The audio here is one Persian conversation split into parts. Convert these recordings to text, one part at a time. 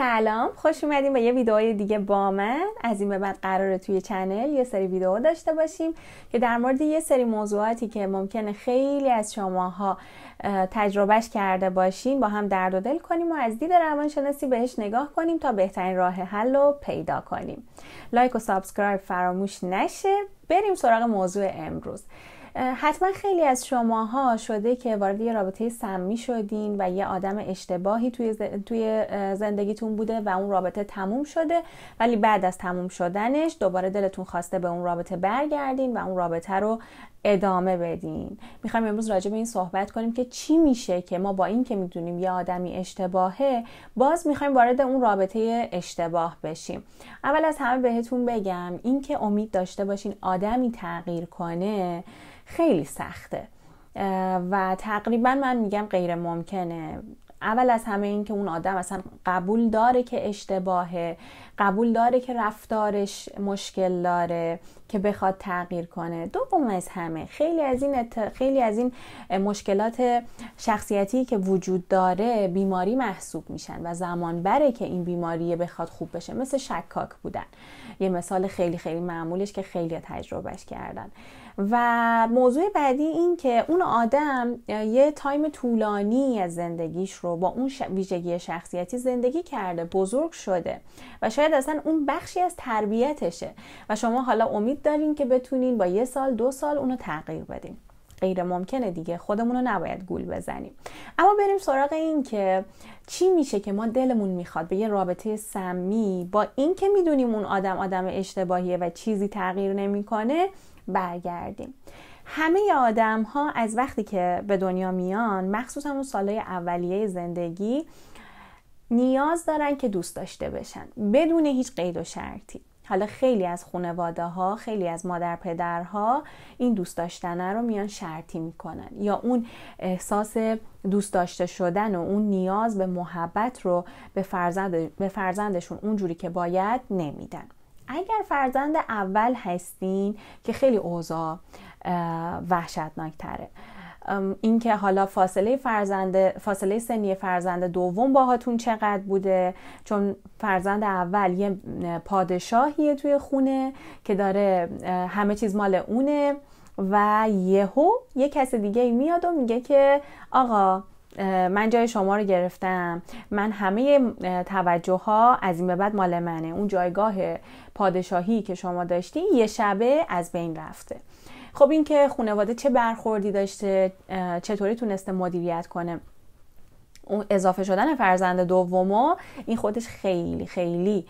سلام خوش اومدیم به یه ویدئوی دیگه با من از این به بعد قراره توی چنل یه سری ویدئو داشته باشیم که در مورد یه سری موضوعاتی که ممکنه خیلی از شماها تجربهش کرده باشین با هم درد و دل کنیم و از دید روانشناسی بهش نگاه کنیم تا بهترین راه حل رو پیدا کنیم لایک و سابسکرایب فراموش نشه بریم سراغ موضوع امروز حتما خیلی از شماها شده که وارد یه رابطه سمی شدین و یه آدم اشتباهی توی, توی زندگیتون بوده و اون رابطه تموم شده ولی بعد از تموم شدنش دوباره دلتون خواسته به اون رابطه برگردین و اون رابطه رو ادامه بدین میخوایم امروز راجع به این صحبت کنیم که چی میشه که ما با این که میدونیم یه آدمی اشتباهه باز میخوایم وارد اون رابطه اشتباه بشیم اول از همه بهتون بگم اینکه امید داشته باشین آدمی تغییر کنه خیلی سخته و تقریبا من میگم غیر ممکنه اول از همه این که اون آدم اصلا قبول داره که اشتباهه قبول داره که رفتارش مشکل داره که بخواد تغییر کنه دوم از همه خیلی از این ات... خیلی از این مشکلات شخصیتی که وجود داره بیماری محسوب میشن و زمان بره که این بیماری بخواد خوب بشه مثل شکاک بودن یه مثال خیلی خیلی معمولش که خیلی تجربهش کردن و موضوع بعدی این که اون آدم یه تایم طولانی از زندگیش رو با اون ویژگی شخصیتی زندگی کرده بزرگ شده و شاید اصلا اون بخشی از تربیتشه و شما حالا امید دارین که بتونین با یه سال دو سال اونو تغییر بدین غیر ممکنه دیگه خودمون رو نباید گول بزنیم اما بریم سراغ این که چی میشه که ما دلمون میخواد به یه رابطه سمی با این که میدونیم اون آدم آدم اشتباهیه و چیزی تغییر نمیکنه برگردیم همه آدم ها از وقتی که به دنیا میان مخصوصا اون سالهای اولیه زندگی نیاز دارن که دوست داشته بشن بدون هیچ قید و شرطی حالا خیلی از خانواده ها خیلی از مادر پدرها این دوست داشتنه رو میان شرطی میکنن یا اون احساس دوست داشته شدن و اون نیاز به محبت رو به, فرزند، به فرزندشون اونجوری که باید نمیدن اگر فرزند اول هستین که خیلی اوضاع وحشتناک تره اینکه حالا فاصله فرزند فاصله سنی فرزند دوم باهاتون چقدر بوده چون فرزند اول یه پادشاهیه توی خونه که داره همه چیز مال اونه و یهو یه کس دیگه میاد و میگه که آقا من جای شما رو گرفتم من همه توجه ها از این به بعد مال منه اون جایگاه پادشاهی که شما داشتی یه شبه از بین رفته خب اینکه خانواده چه برخوردی داشته چطوری تونسته مدیریت کنه اون اضافه شدن فرزند دومو این خودش خیلی خیلی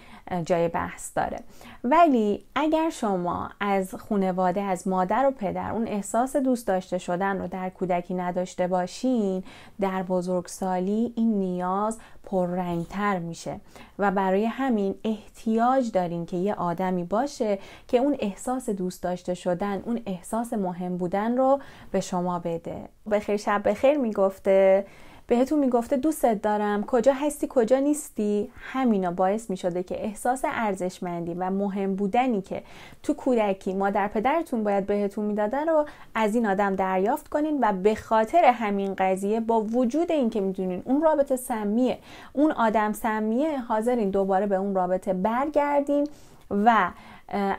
جای بحث داره ولی اگر شما از خونواده از مادر و پدر اون احساس دوست داشته شدن رو در کودکی نداشته باشین در بزرگسالی این نیاز پررنگتر میشه و برای همین احتیاج دارین که یه آدمی باشه که اون احساس دوست داشته شدن اون احساس مهم بودن رو به شما بده بخیر شب بخیر میگفته بهتون میگفته دوستت دارم کجا هستی کجا نیستی همینا باعث میشده که احساس ارزشمندی و مهم بودنی که تو کودکی مادر پدرتون باید بهتون میدادن رو از این آدم دریافت کنین و به خاطر همین قضیه با وجود اینکه میدونین اون رابطه سمیه اون آدم سمیه حاضرین دوباره به اون رابطه برگردین و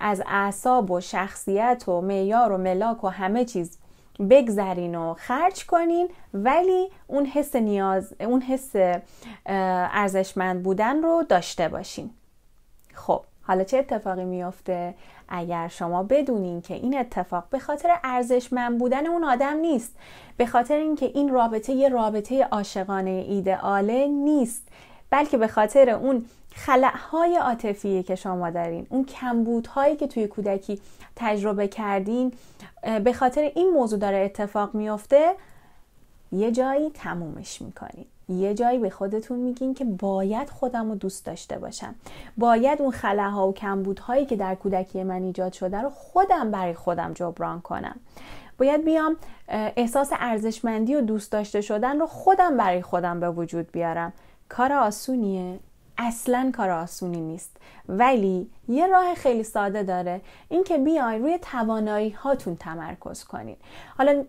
از اعصاب و شخصیت و معیار و ملاک و همه چیز بگذرین و خرج کنین ولی اون حس نیاز اون حس ارزشمند بودن رو داشته باشین خب حالا چه اتفاقی میافته اگر شما بدونین که این اتفاق به خاطر ارزشمند بودن اون آدم نیست به خاطر اینکه این رابطه یه رابطه عاشقانه ایدئاله نیست بلکه به خاطر اون خلعهای عاطفی که شما دارین اون کمبودهایی که توی کودکی تجربه کردین به خاطر این موضوع داره اتفاق میافته یه جایی تمومش میکنین یه جایی به خودتون میگین که باید خودم رو دوست داشته باشم باید اون ها و کمبودهایی که در کودکی من ایجاد شده رو خودم برای خودم جبران کنم باید بیام احساس ارزشمندی و دوست داشته شدن رو خودم برای خودم به وجود بیارم کار آسونیه اصلا کار آسونی نیست ولی یه راه خیلی ساده داره اینکه بیای روی توانایی هاتون تمرکز کنید حالا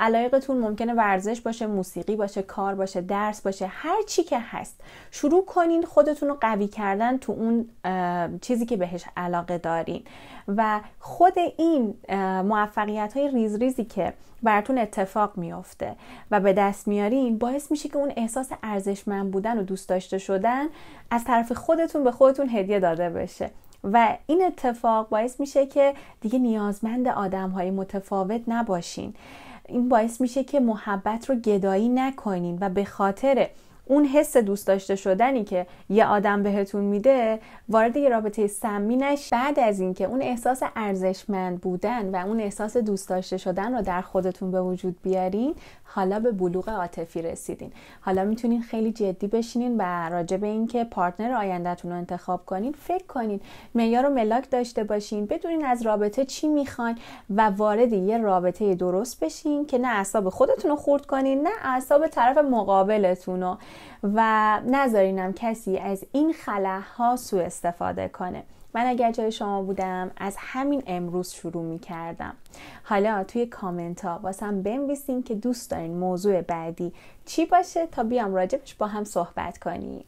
علایقتون ممکنه ورزش باشه موسیقی باشه کار باشه درس باشه هر چی که هست شروع کنین خودتون رو قوی کردن تو اون چیزی که بهش علاقه دارین و خود این موفقیت های ریز ریزی که براتون اتفاق میافته و به دست میارین باعث میشه که اون احساس ارزشمند بودن و دوست داشته شدن از طرف خودتون به خودتون هدیه داده بشه و این اتفاق باعث میشه که دیگه نیازمند آدم های متفاوت نباشین این باعث میشه که محبت رو گدایی نکنین و به خاطر اون حس دوست داشته شدنی که یه آدم بهتون میده وارد یه رابطه سمی نش بعد از اینکه اون احساس ارزشمند بودن و اون احساس دوست داشته شدن رو در خودتون به وجود بیارین حالا به بلوغ عاطفی رسیدین حالا میتونین خیلی جدی بشینین و راجع به اینکه پارتنر آیندهتون رو انتخاب کنین فکر کنین معیار و ملاک داشته باشین بدونین از رابطه چی میخواین و وارد یه رابطه درست بشین که نه اعصاب خودتون رو خورد کنین نه اعصاب طرف مقابلتون رو و نذارینم کسی از این خلاه ها سو استفاده کنه من اگر جای شما بودم از همین امروز شروع می کردم حالا توی کامنت ها واسم بنویسین که دوست دارین موضوع بعدی چی باشه تا بیام راجبش با هم صحبت کنیم